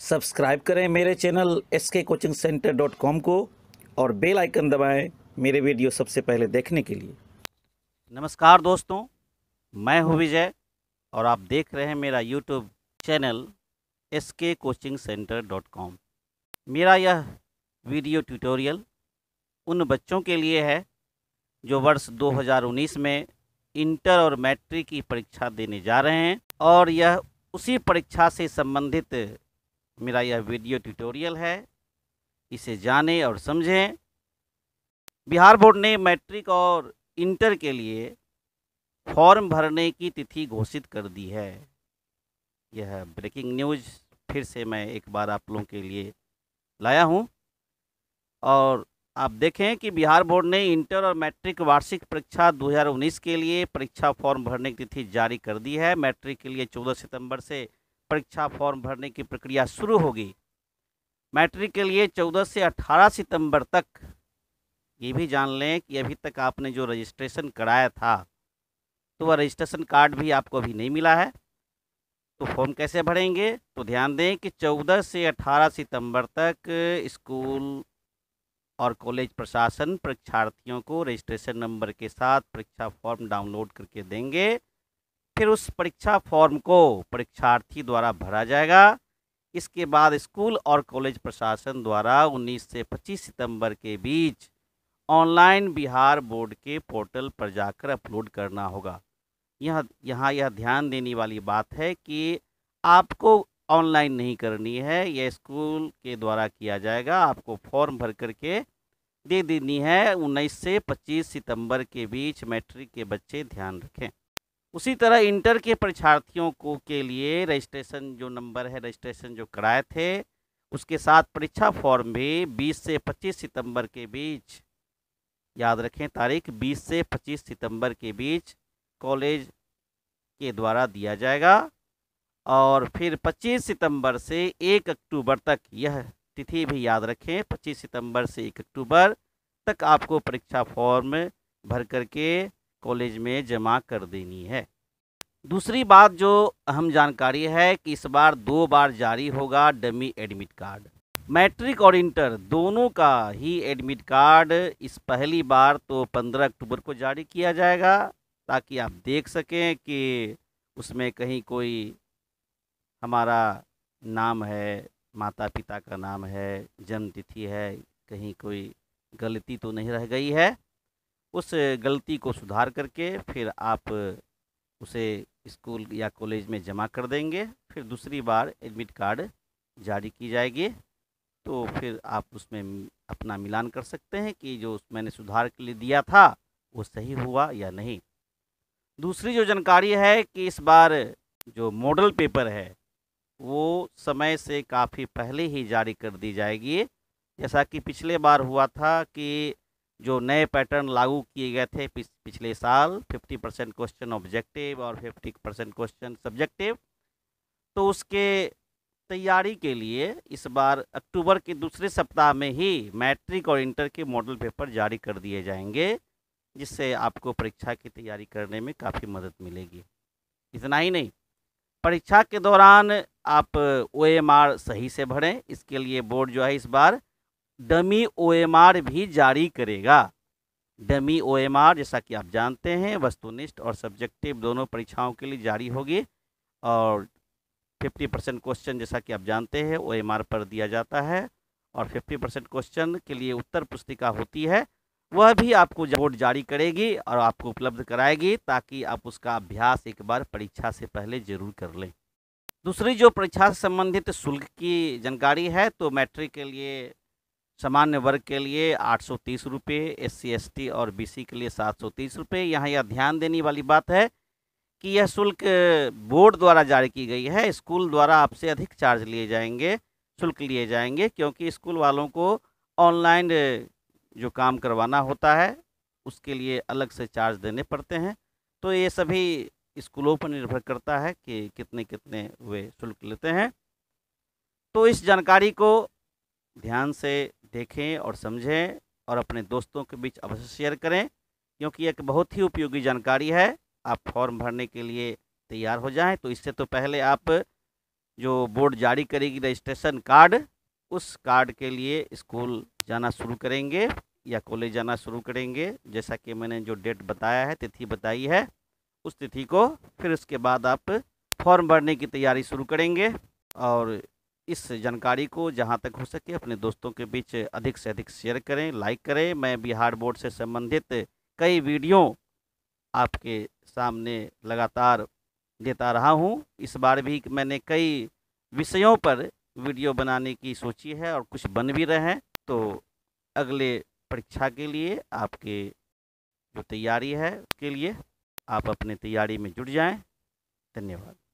subscribe करें मेरे channel S K coaching centre dot com को और बेल आइकन दबाएं मेरे वीडियो सबसे पहले देखने के लिए नमस्कार दोस्तों मैं हूं विजय और आप देख रहे हैं मेरा YouTube channel S K coaching centre dot com मेरा यह वीडियो ट्यूटोरियल उन बच्चों के लिए है जो वर्ष 2019 में इंटर और मैट्रिक की परीक्षा देने जा रहे हैं और यह उसी परीक्षा से संबंधित मेरा यह वीडियो ट्यूटोरियल है इसे जानें और समझें बिहार बोर्ड ने मैट्रिक और इंटर के लिए फॉर्म भरने की तिथि घोषित कर दी है यह ब्रेकिंग न्यूज फिर से मैं एक बार आप लोगों के लिए लाया हूं और आप देखें कि बिहार बोर्ड ने इंटर और मैट्रिक वार्षिक परीक्षा 2019 के लिए परीक्षा फॉर्म भरने की तिथि जारी कर दी है मैट्रिक के लिए 14 सितंबर से परीक्षा फॉर्म भरने की प्रक्रिया शुरू होगी मैट्रिक के लिए 14 से 18 सितंबर तक ये भी जान लें कि अभी तक आपने जो रजिस्ट्रेशन कराया था तो वह रजिस्ट्रेशन कार्ड भी आपको अभी नहीं मिला है तो फॉर्म कैसे भरेंगे तो ध्यान दें कि 14 से 18 सितंबर तक स्कूल और कॉलेज प्रशासन परीक्षार्थियों को रजिस्ट्रेशन नंबर के साथ परीक्षा फॉर्म डाउनलोड करके देंगे फिर उस परीक्षा फॉर्म को परीक्षार्थी द्वारा भरा जाएगा इसके बाद स्कूल और कॉलेज प्रशासन द्वारा 19 से 25 सितंबर के बीच ऑनलाइन बिहार बोर्ड के पोर्टल पर जाकर अपलोड करना होगा यह यहाँ यह ध्यान देने वाली बात है कि आपको ऑनलाइन नहीं करनी है यह स्कूल के द्वारा किया जाएगा आपको फॉर्म भर करके दे देनी है 19 से 25 सितंबर के बीच मैट्रिक के बच्चे ध्यान रखें उसी तरह इंटर के परीक्षार्थियों को के लिए रजिस्ट्रेशन जो नंबर है रजिस्ट्रेशन जो कराए थे उसके साथ परीक्षा फॉर्म भी 20 से 25 सितंबर के बीच याद रखें तारीख 20 से 25 सितंबर के बीच कॉलेज के द्वारा दिया जाएगा और फिर 25 सितंबर से 1 अक्टूबर तक यह तिथि भी याद रखें 25 सितंबर से 1 अक्टूबर तक आपको परीक्षा फॉर्म भर करके कॉलेज में जमा कर देनी है दूसरी बात जो अहम जानकारी है कि इस बार दो बार जारी होगा डमी एडमिट कार्ड मैट्रिक और इंटर दोनों का ही एडमिट कार्ड इस पहली बार तो 15 अक्टूबर को जारी किया जाएगा ताकि आप देख सकें कि उसमें कहीं कोई हमारा नाम है माता पिता का नाम है जन्म तिथि है कहीं कोई गलती तो नहीं रह गई है उस गलती को सुधार करके फिर आप उसे स्कूल या कॉलेज में जमा कर देंगे फिर दूसरी बार एडमिट कार्ड जारी की जाएगी तो फिर आप उसमें अपना मिलान कर सकते हैं कि जो मैंने सुधार के लिए दिया था वो सही हुआ या नहीं दूसरी जो जानकारी है कि इस बार जो मॉडल पेपर है वो समय से काफ़ी पहले ही जारी कर दी जाएगी जैसा कि पिछले बार हुआ था कि जो नए पैटर्न लागू किए गए थे पिछले साल 50 परसेंट क्वेश्चन ऑब्जेक्टिव और 50 परसेंट क्वेश्चन सब्जेक्टिव तो उसके तैयारी के लिए इस बार अक्टूबर के दूसरे सप्ताह में ही मैट्रिक और इंटर के मॉडल पेपर जारी कर दिए जाएंगे जिससे आपको परीक्षा की तैयारी करने में काफ़ी मदद मिलेगी इतना ही नहीं परीक्षा के दौरान आप ओ सही से भरें इसके लिए बोर्ड जो है इस बार डमी ओएमआर भी जारी करेगा डमी ओएमआर जैसा कि आप जानते हैं वस्तुनिष्ठ और सब्जेक्टिव दोनों परीक्षाओं के लिए जारी होगी और 50 परसेंट क्वेश्चन जैसा कि आप जानते हैं ओएमआर पर दिया जाता है और 50 परसेंट क्वेश्चन के लिए उत्तर पुस्तिका होती है वह भी आपको बोर्ड जारी करेगी और आपको उपलब्ध कराएगी ताकि आप उसका अभ्यास एक बार परीक्षा से पहले जरूर कर लें दूसरी जो परीक्षा से संबंधित शुल्क की जानकारी है तो मैट्रिक के लिए सामान्य वर्ग के लिए आठ सौ तीस रुपये एस सी एस टी और बी सी के लिए सात सौ तीस रुपये यहाँ यह ध्यान देने वाली बात है कि यह शुल्क बोर्ड द्वारा जारी की गई है स्कूल द्वारा आपसे अधिक चार्ज लिए जाएंगे शुल्क लिए जाएंगे क्योंकि स्कूल वालों को ऑनलाइन जो काम करवाना होता है उसके लिए अलग से चार्ज देने पड़ते हैं तो ये सभी स्कूलों पर निर्भर करता है कि कितने कितने वे शुल्क लेते हैं तो इस जानकारी को ध्यान से देखें और समझें और अपने दोस्तों के बीच अवश्य शेयर करें क्योंकि एक बहुत ही उपयोगी जानकारी है आप फॉर्म भरने के लिए तैयार हो जाएं तो इससे तो पहले आप जो बोर्ड जारी करेगी रजिस्ट्रेशन कार्ड उस कार्ड के लिए स्कूल जाना शुरू करेंगे या कॉलेज जाना शुरू करेंगे जैसा कि मैंने जो डेट बताया है तिथि बताई है उस तिथि को फिर उसके बाद आप फॉर्म भरने की तैयारी शुरू करेंगे और इस जानकारी को जहाँ तक हो सके अपने दोस्तों के बीच अधिक से अधिक शेयर करें लाइक करें मैं बिहार बोर्ड से संबंधित कई वीडियो आपके सामने लगातार देता रहा हूँ इस बार भी मैंने कई विषयों पर वीडियो बनाने की सोची है और कुछ बन भी रहे हैं तो अगले परीक्षा के लिए आपके जो तैयारी है उसके लिए आप अपने तैयारी में जुट जाएं धन्यवाद